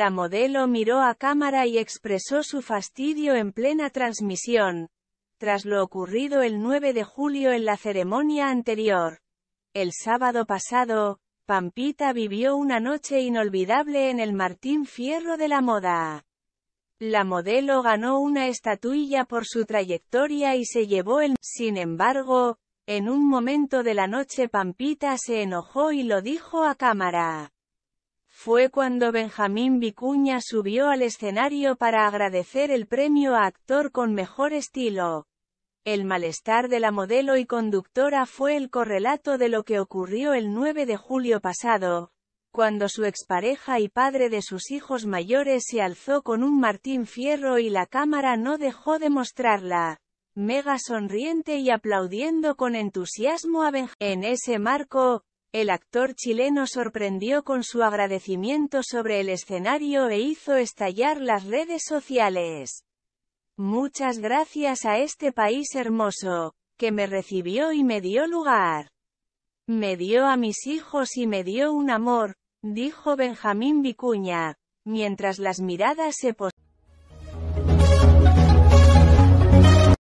La modelo miró a cámara y expresó su fastidio en plena transmisión, tras lo ocurrido el 9 de julio en la ceremonia anterior. El sábado pasado, Pampita vivió una noche inolvidable en el Martín Fierro de la Moda. La modelo ganó una estatuilla por su trayectoria y se llevó el... Sin embargo, en un momento de la noche Pampita se enojó y lo dijo a cámara fue cuando Benjamín Vicuña subió al escenario para agradecer el premio a actor con mejor estilo. El malestar de la modelo y conductora fue el correlato de lo que ocurrió el 9 de julio pasado, cuando su expareja y padre de sus hijos mayores se alzó con un martín fierro y la cámara no dejó de mostrarla. Mega sonriente y aplaudiendo con entusiasmo a Benjamín. En ese marco, el actor chileno sorprendió con su agradecimiento sobre el escenario e hizo estallar las redes sociales. Muchas gracias a este país hermoso, que me recibió y me dio lugar. Me dio a mis hijos y me dio un amor, dijo Benjamín Vicuña, mientras las miradas se posaron.